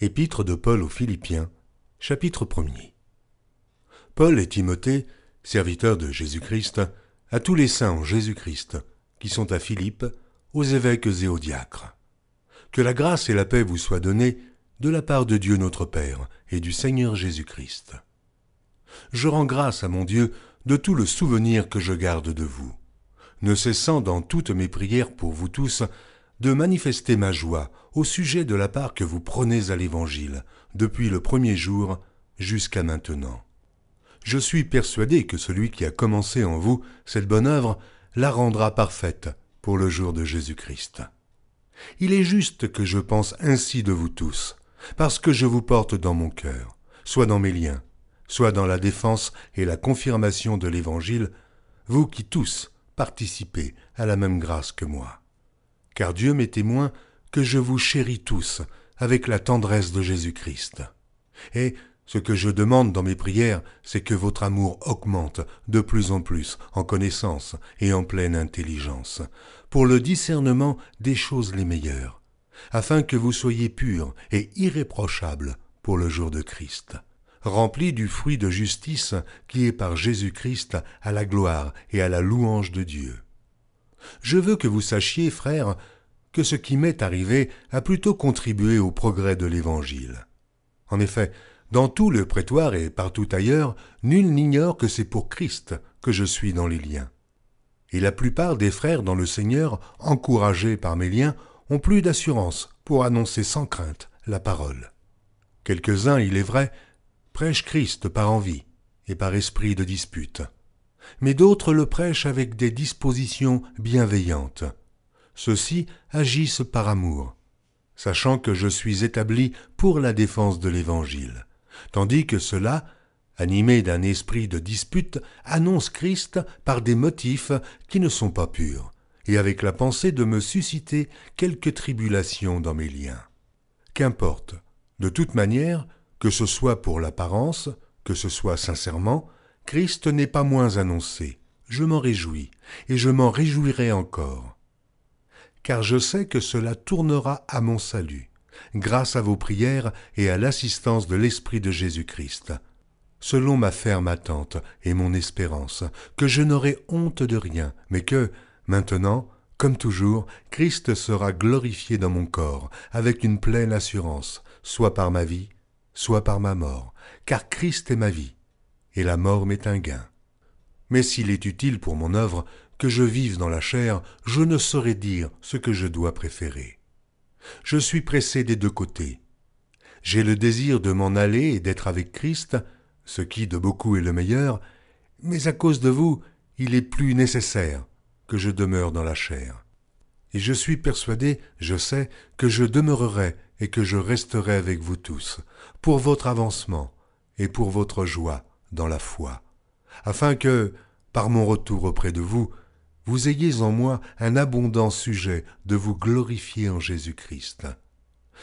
Épître de Paul aux Philippiens, chapitre 1 Paul et Timothée, serviteurs de Jésus-Christ, à tous les saints en Jésus-Christ, qui sont à Philippe, aux évêques et aux diacres. Que la grâce et la paix vous soient données de la part de Dieu notre Père et du Seigneur Jésus-Christ. Je rends grâce à mon Dieu de tout le souvenir que je garde de vous, ne cessant dans toutes mes prières pour vous tous de manifester ma joie au sujet de la part que vous prenez à l'Évangile, depuis le premier jour jusqu'à maintenant. Je suis persuadé que celui qui a commencé en vous cette bonne œuvre la rendra parfaite pour le jour de Jésus-Christ. Il est juste que je pense ainsi de vous tous, parce que je vous porte dans mon cœur, soit dans mes liens, soit dans la défense et la confirmation de l'Évangile, vous qui tous participez à la même grâce que moi car Dieu m'est témoin que je vous chéris tous avec la tendresse de Jésus-Christ. Et ce que je demande dans mes prières, c'est que votre amour augmente de plus en plus en connaissance et en pleine intelligence, pour le discernement des choses les meilleures, afin que vous soyez purs et irréprochables pour le jour de Christ remplis du fruit de justice qui est par Jésus-Christ à la gloire et à la louange de Dieu. Je veux que vous sachiez, frères, que ce qui m'est arrivé a plutôt contribué au progrès de l'Évangile. En effet, dans tout le prétoire et partout ailleurs, nul n'ignore que c'est pour Christ que je suis dans les liens. Et la plupart des frères dans le Seigneur, encouragés par mes liens, ont plus d'assurance pour annoncer sans crainte la parole. Quelques-uns, il est vrai, prêchent Christ par envie et par esprit de dispute mais d'autres le prêchent avec des dispositions bienveillantes. Ceux-ci agissent par amour, sachant que je suis établi pour la défense de l'Évangile, tandis que ceux-là, animés d'un esprit de dispute, annoncent Christ par des motifs qui ne sont pas purs, et avec la pensée de me susciter quelque tribulation dans mes liens. Qu'importe, de toute manière, que ce soit pour l'apparence, que ce soit sincèrement, Christ n'est pas moins annoncé, je m'en réjouis, et je m'en réjouirai encore. Car je sais que cela tournera à mon salut, grâce à vos prières et à l'assistance de l'Esprit de Jésus-Christ, selon ma ferme attente et mon espérance, que je n'aurai honte de rien, mais que, maintenant, comme toujours, Christ sera glorifié dans mon corps, avec une pleine assurance, soit par ma vie, soit par ma mort, car Christ est ma vie et la mort m'est un gain. Mais s'il est utile pour mon œuvre que je vive dans la chair, je ne saurais dire ce que je dois préférer. Je suis pressé des deux côtés. J'ai le désir de m'en aller et d'être avec Christ, ce qui de beaucoup est le meilleur, mais à cause de vous, il est plus nécessaire que je demeure dans la chair. Et je suis persuadé, je sais, que je demeurerai et que je resterai avec vous tous, pour votre avancement et pour votre joie, dans la foi, afin que, par mon retour auprès de vous, vous ayez en moi un abondant sujet de vous glorifier en Jésus-Christ.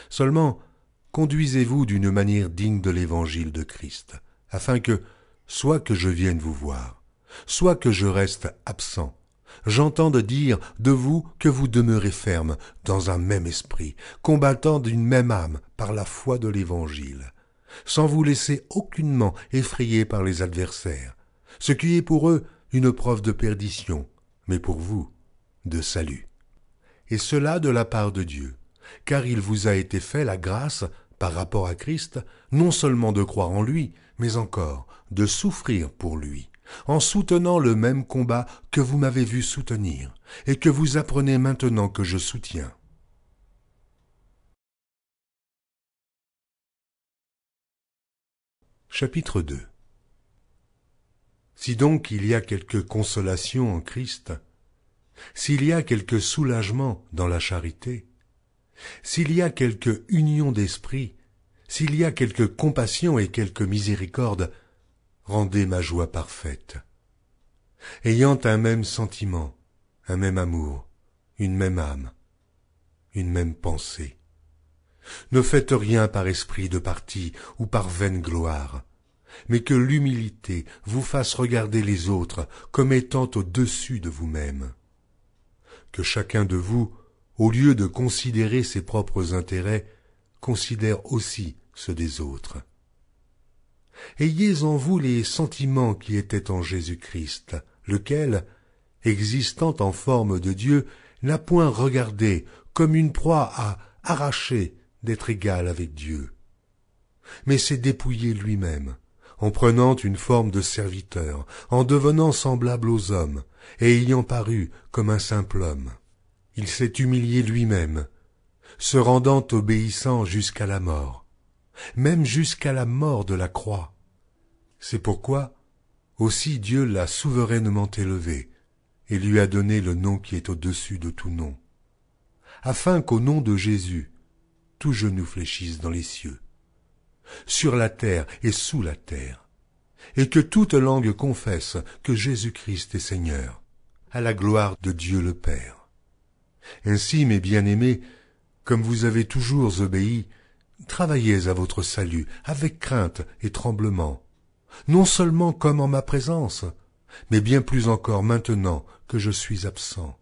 Seulement, conduisez-vous d'une manière digne de l'évangile de Christ, afin que, soit que je vienne vous voir, soit que je reste absent, j'entende dire de vous que vous demeurez ferme dans un même esprit, combattant d'une même âme par la foi de l'évangile, sans vous laisser aucunement effrayer par les adversaires, ce qui est pour eux une preuve de perdition, mais pour vous, de salut. Et cela de la part de Dieu, car il vous a été fait la grâce, par rapport à Christ, non seulement de croire en lui, mais encore de souffrir pour lui, en soutenant le même combat que vous m'avez vu soutenir, et que vous apprenez maintenant que je soutiens Chapitre 2 Si donc il y a quelque consolation en Christ, s'il y a quelque soulagement dans la charité, s'il y a quelque union d'esprit, s'il y a quelque compassion et quelque miséricorde, rendez ma joie parfaite. Ayant un même sentiment, un même amour, une même âme, une même pensée. Ne faites rien par esprit de parti ou par vaine gloire, mais que l'humilité vous fasse regarder les autres comme étant au-dessus de vous-même. Que chacun de vous, au lieu de considérer ses propres intérêts, considère aussi ceux des autres. Ayez en vous les sentiments qui étaient en Jésus-Christ, lequel, existant en forme de Dieu, n'a point regardé comme une proie à arracher d'être égal avec Dieu, mais s'est dépouillé lui-même en prenant une forme de serviteur, en devenant semblable aux hommes, et ayant paru comme un simple homme. Il s'est humilié lui-même, se rendant obéissant jusqu'à la mort, même jusqu'à la mort de la croix. C'est pourquoi aussi Dieu l'a souverainement élevé, et lui a donné le nom qui est au-dessus de tout nom, afin qu'au nom de Jésus, tout genou fléchisse dans les cieux sur la terre et sous la terre, et que toute langue confesse que Jésus-Christ est Seigneur, à la gloire de Dieu le Père. Ainsi, mes bien-aimés, comme vous avez toujours obéi, travaillez à votre salut avec crainte et tremblement, non seulement comme en ma présence, mais bien plus encore maintenant que je suis absent.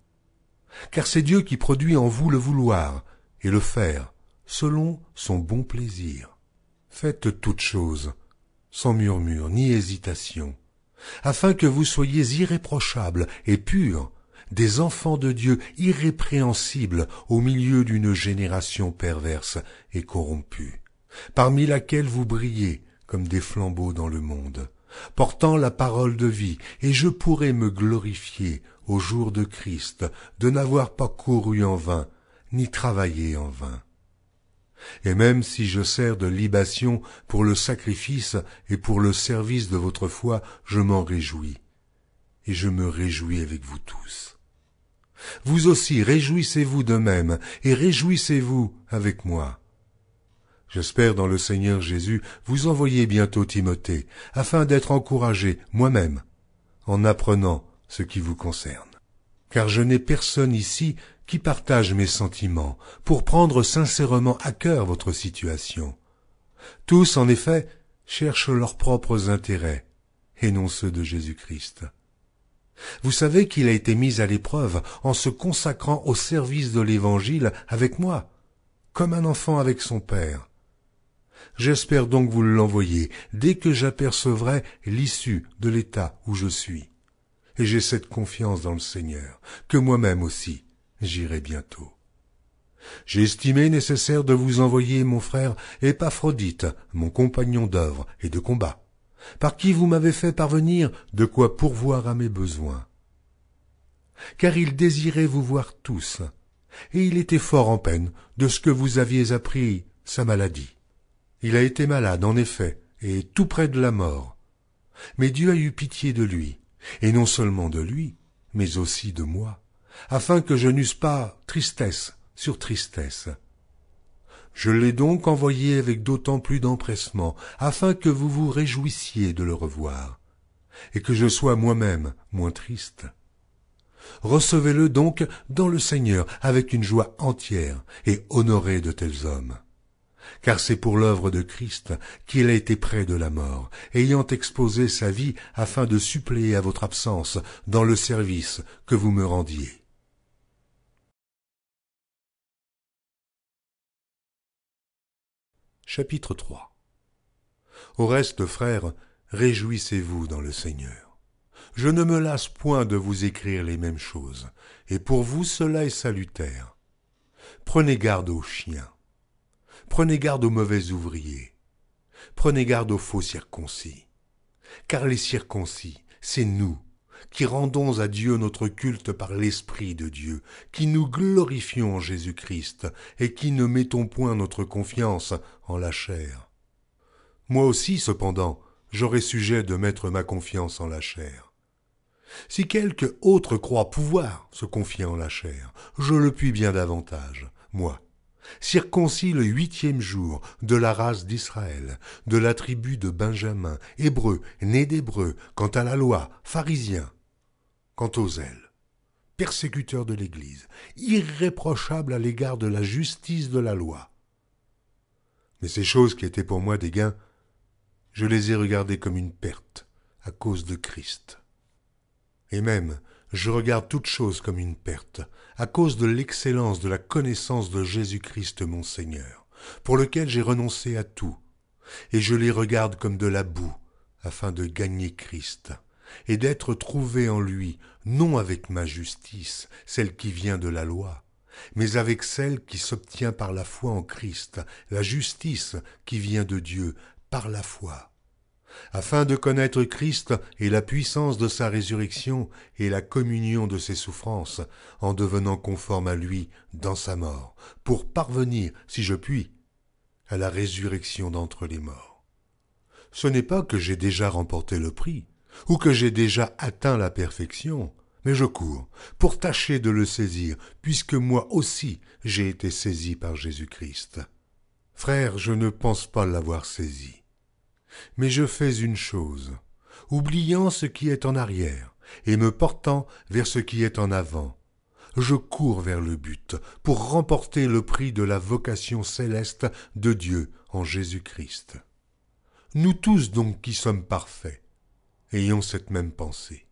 Car c'est Dieu qui produit en vous le vouloir et le faire, selon son bon plaisir. Faites toutes choses, sans murmure ni hésitation, afin que vous soyez irréprochables et purs, des enfants de Dieu irrépréhensibles au milieu d'une génération perverse et corrompue, parmi laquelle vous brillez comme des flambeaux dans le monde, portant la parole de vie, et je pourrai me glorifier au jour de Christ de n'avoir pas couru en vain, ni travaillé en vain et même si je sers de libation pour le sacrifice et pour le service de votre foi, je m'en réjouis, et je me réjouis avec vous tous. Vous aussi, réjouissez-vous de même, et réjouissez-vous avec moi. J'espère dans le Seigneur Jésus vous envoyer bientôt Timothée, afin d'être encouragé moi-même, en apprenant ce qui vous concerne. Car je n'ai personne ici qui partage mes sentiments, pour prendre sincèrement à cœur votre situation. Tous, en effet, cherchent leurs propres intérêts, et non ceux de Jésus-Christ. Vous savez qu'il a été mis à l'épreuve en se consacrant au service de l'Évangile avec moi, comme un enfant avec son Père. J'espère donc vous l'envoyer dès que j'apercevrai l'issue de l'état où je suis. Et j'ai cette confiance dans le Seigneur, que moi-même aussi, J'irai bientôt. J'ai estimé nécessaire de vous envoyer mon frère Épaphrodite, mon compagnon d'œuvre et de combat, par qui vous m'avez fait parvenir de quoi pourvoir à mes besoins. Car il désirait vous voir tous, et il était fort en peine de ce que vous aviez appris sa maladie. Il a été malade, en effet, et tout près de la mort. Mais Dieu a eu pitié de lui, et non seulement de lui, mais aussi de moi afin que je n'eusse pas tristesse sur tristesse. Je l'ai donc envoyé avec d'autant plus d'empressement, afin que vous vous réjouissiez de le revoir, et que je sois moi-même moins triste. Recevez-le donc dans le Seigneur avec une joie entière et honorée de tels hommes. Car c'est pour l'œuvre de Christ qu'il a été près de la mort, ayant exposé sa vie afin de suppléer à votre absence dans le service que vous me rendiez. Chapitre 3 Au reste, frères, réjouissez-vous dans le Seigneur. Je ne me lasse point de vous écrire les mêmes choses, et pour vous cela est salutaire. Prenez garde aux chiens. Prenez garde aux mauvais ouvriers. Prenez garde aux faux circoncis. Car les circoncis, c'est nous qui rendons à Dieu notre culte par l'Esprit de Dieu, qui nous glorifions en Jésus-Christ, et qui ne mettons point notre confiance en la chair. Moi aussi, cependant, j'aurais sujet de mettre ma confiance en la chair. Si quelque autre croit pouvoir se confier en la chair, je le puis bien davantage, moi, circoncis le huitième jour de la race d'Israël, de la tribu de Benjamin, hébreu, né d'hébreu, quant à la loi, pharisien, quant aux ailes, persécuteurs de l'Église, irréprochable à l'égard de la justice de la loi. Mais ces choses qui étaient pour moi des gains, je les ai regardées comme une perte à cause de Christ. Et même, je regarde toute chose comme une perte, à cause de l'excellence de la connaissance de Jésus-Christ mon Seigneur, pour lequel j'ai renoncé à tout, et je les regarde comme de la boue, afin de gagner Christ, et d'être trouvé en lui, non avec ma justice, celle qui vient de la loi, mais avec celle qui s'obtient par la foi en Christ, la justice qui vient de Dieu par la foi afin de connaître Christ et la puissance de sa résurrection et la communion de ses souffrances, en devenant conforme à lui dans sa mort, pour parvenir, si je puis, à la résurrection d'entre les morts. Ce n'est pas que j'ai déjà remporté le prix, ou que j'ai déjà atteint la perfection, mais je cours, pour tâcher de le saisir, puisque moi aussi j'ai été saisi par Jésus-Christ. Frère, je ne pense pas l'avoir saisi mais je fais une chose, oubliant ce qui est en arrière, et me portant vers ce qui est en avant, je cours vers le but, pour remporter le prix de la vocation céleste de Dieu en Jésus-Christ. Nous tous donc qui sommes parfaits, ayons cette même pensée.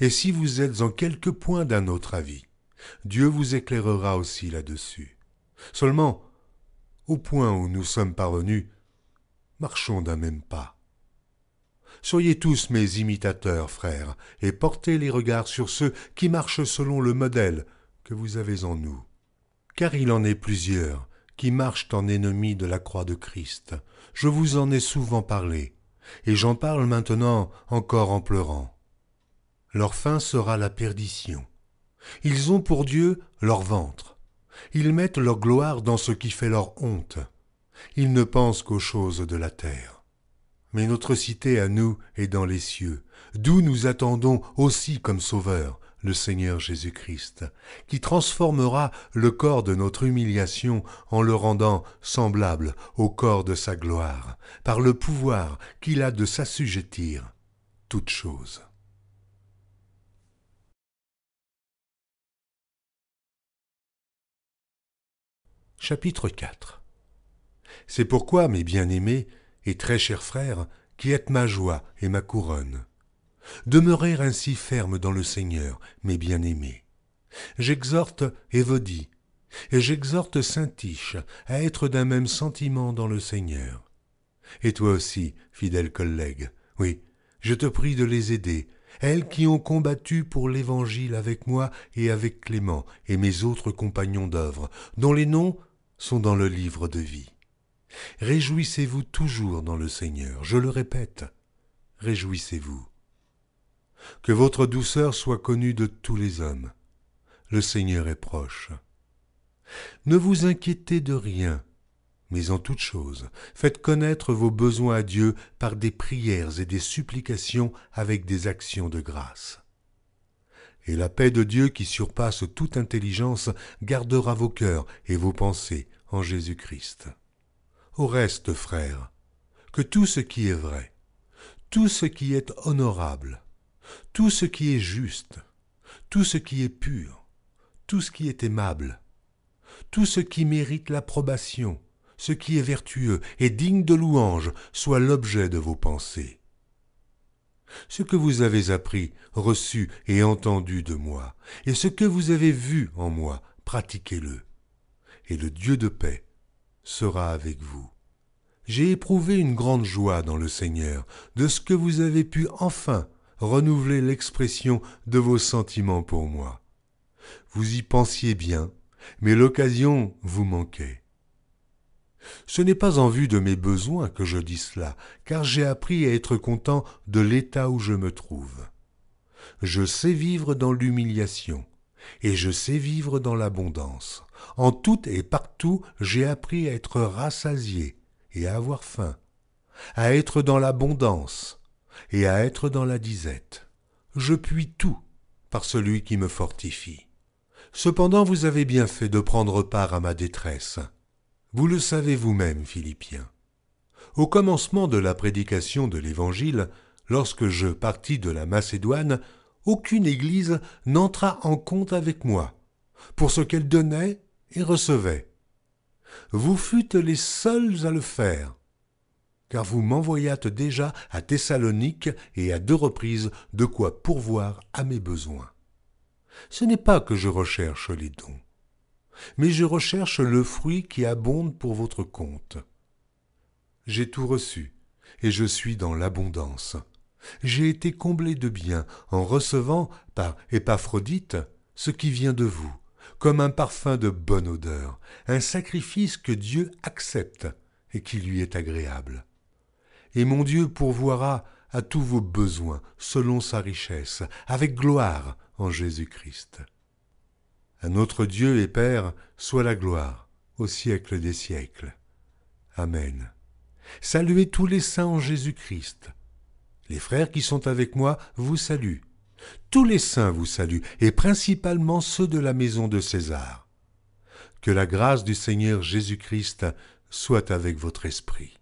Et si vous êtes en quelque point d'un autre avis, Dieu vous éclairera aussi là-dessus. Seulement, au point où nous sommes parvenus, marchons d'un même pas. Soyez tous mes imitateurs, frères, et portez les regards sur ceux qui marchent selon le modèle que vous avez en nous. Car il en est plusieurs qui marchent en ennemis de la croix de Christ. Je vous en ai souvent parlé, et j'en parle maintenant encore en pleurant. Leur fin sera la perdition. Ils ont pour Dieu leur ventre. Ils mettent leur gloire dans ce qui fait leur honte ils ne pense qu'aux choses de la terre. Mais notre cité à nous est dans les cieux, d'où nous attendons aussi comme Sauveur le Seigneur Jésus-Christ, qui transformera le corps de notre humiliation en le rendant semblable au corps de sa gloire, par le pouvoir qu'il a de s'assujettir toutes choses. Chapitre 4 c'est pourquoi, mes bien-aimés et très chers frères, qui êtes ma joie et ma couronne, demeurez ainsi fermes dans le Seigneur, mes bien-aimés. J'exhorte Évodie, et j'exhorte Saint-Tiche à être d'un même sentiment dans le Seigneur. Et toi aussi, fidèle collègue, oui, je te prie de les aider, elles qui ont combattu pour l'Évangile avec moi et avec Clément et mes autres compagnons d'œuvre, dont les noms sont dans le livre de vie. Réjouissez-vous toujours dans le Seigneur, je le répète, réjouissez-vous. Que votre douceur soit connue de tous les hommes. Le Seigneur est proche. Ne vous inquiétez de rien, mais en toute chose, faites connaître vos besoins à Dieu par des prières et des supplications avec des actions de grâce. Et la paix de Dieu qui surpasse toute intelligence gardera vos cœurs et vos pensées en Jésus-Christ au reste frère, que tout ce qui est vrai tout ce qui est honorable tout ce qui est juste tout ce qui est pur tout ce qui est aimable tout ce qui mérite l'approbation ce qui est vertueux et digne de louange soit l'objet de vos pensées ce que vous avez appris, reçu et entendu de moi, et ce que vous avez vu en moi, pratiquez-le. Et le Dieu de paix sera avec vous. J'ai éprouvé une grande joie dans le Seigneur de ce que vous avez pu enfin renouveler l'expression de vos sentiments pour moi. Vous y pensiez bien, mais l'occasion vous manquait. Ce n'est pas en vue de mes besoins que je dis cela, car j'ai appris à être content de l'état où je me trouve. Je sais vivre dans l'humiliation, et je sais vivre dans l'abondance, en tout et partout, j'ai appris à être rassasié et à avoir faim, à être dans l'abondance et à être dans la disette. Je puis tout par celui qui me fortifie. Cependant, vous avez bien fait de prendre part à ma détresse. Vous le savez vous-même, Philippiens. Au commencement de la prédication de l'Évangile, lorsque je partis de la Macédoine, aucune Église n'entra en compte avec moi, pour ce qu'elle donnait et recevait. Vous fûtes les seuls à le faire, car vous m'envoyâtes déjà à Thessalonique et à deux reprises de quoi pourvoir à mes besoins. Ce n'est pas que je recherche les dons, mais je recherche le fruit qui abonde pour votre compte. J'ai tout reçu, et je suis dans l'abondance. J'ai été comblé de biens en recevant par Épaphrodite ce qui vient de vous, comme un parfum de bonne odeur, un sacrifice que Dieu accepte et qui lui est agréable. Et mon Dieu pourvoira à tous vos besoins selon sa richesse, avec gloire en Jésus-Christ. À notre Dieu et Père soit la gloire au siècle des siècles. Amen. Saluez tous les saints en Jésus-Christ. Les frères qui sont avec moi vous saluent. Tous les saints vous saluent, et principalement ceux de la maison de César. Que la grâce du Seigneur Jésus-Christ soit avec votre esprit.